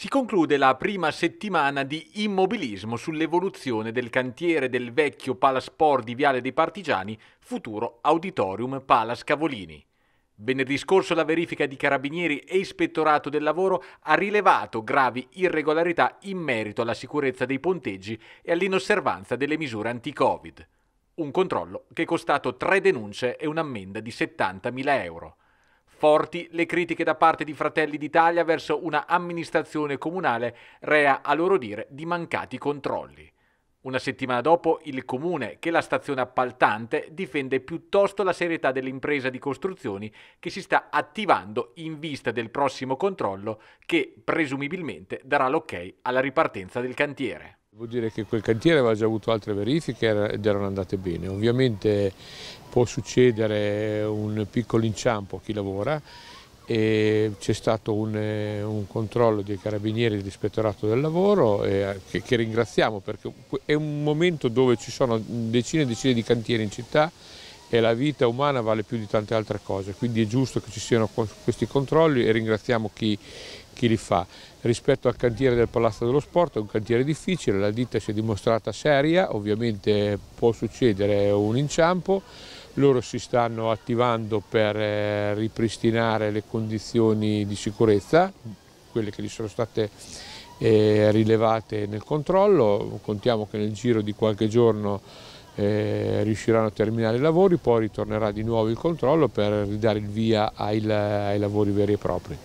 Si conclude la prima settimana di immobilismo sull'evoluzione del cantiere del vecchio Palasport di Viale dei Partigiani, futuro Auditorium Palas Cavolini. Venerdì scorso la verifica di Carabinieri e Ispettorato del Lavoro ha rilevato gravi irregolarità in merito alla sicurezza dei ponteggi e all'inosservanza delle misure anti-Covid. Un controllo che è costato tre denunce e un'ammenda di 70.000 euro. Forti le critiche da parte di Fratelli d'Italia verso una amministrazione comunale rea, a loro dire, di mancati controlli. Una settimana dopo il comune, che la stazione appaltante, difende piuttosto la serietà dell'impresa di costruzioni che si sta attivando in vista del prossimo controllo che presumibilmente darà l'ok alla ripartenza del cantiere. Vuol dire che quel cantiere aveva già avuto altre verifiche ed erano andate bene. Ovviamente può succedere un piccolo inciampo a chi lavora e c'è stato un, eh, un, controllo dei carabinieri dell'ispettorato del lavoro e, eh, che, che ringraziamo perché è un momento dove ci sono decine e decine di cantieri in città e la vita umana vale più di tante altre cose, quindi è giusto che ci siano questi controlli e ringraziamo chi, chi li fa. Rispetto al cantiere del Palazzo dello Sport è un cantiere difficile, la ditta si è dimostrata seria, ovviamente può succedere un inciampo, loro si stanno attivando per eh, ripristinare le condizioni di sicurezza, quelle che gli sono state eh, rilevate nel controllo, contiamo che nel giro di qualche giorno eh, riusciranno a terminare i lavori, poi ritornerà di nuovo il controllo per ridare il via ai, ai lavori veri e propri.